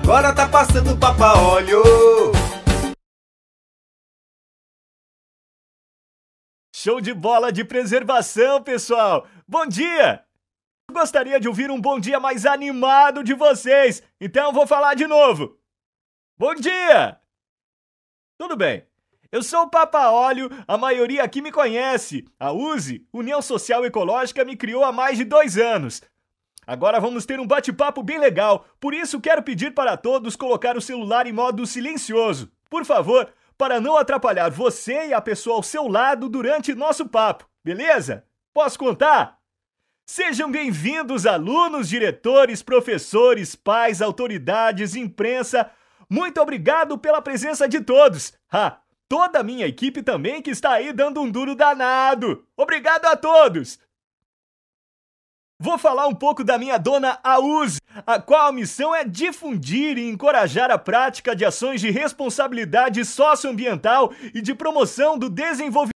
Agora tá passando papa óleo Show de bola de preservação, pessoal! Bom dia! Gostaria de ouvir um bom dia mais animado de vocês, então vou falar de novo. Bom dia! Tudo bem. Eu sou o Papa Óleo, a maioria aqui me conhece. A USE, União Social Ecológica, me criou há mais de dois anos. Agora vamos ter um bate-papo bem legal, por isso quero pedir para todos colocar o celular em modo silencioso. Por favor, para não atrapalhar você e a pessoa ao seu lado durante nosso papo, beleza? Posso contar? Sejam bem-vindos, alunos, diretores, professores, pais, autoridades, imprensa. Muito obrigado pela presença de todos. Ah, toda a minha equipe também que está aí dando um duro danado. Obrigado a todos! Vou falar um pouco da minha dona AUS, a qual a missão é difundir e encorajar a prática de ações de responsabilidade socioambiental e de promoção do desenvolvimento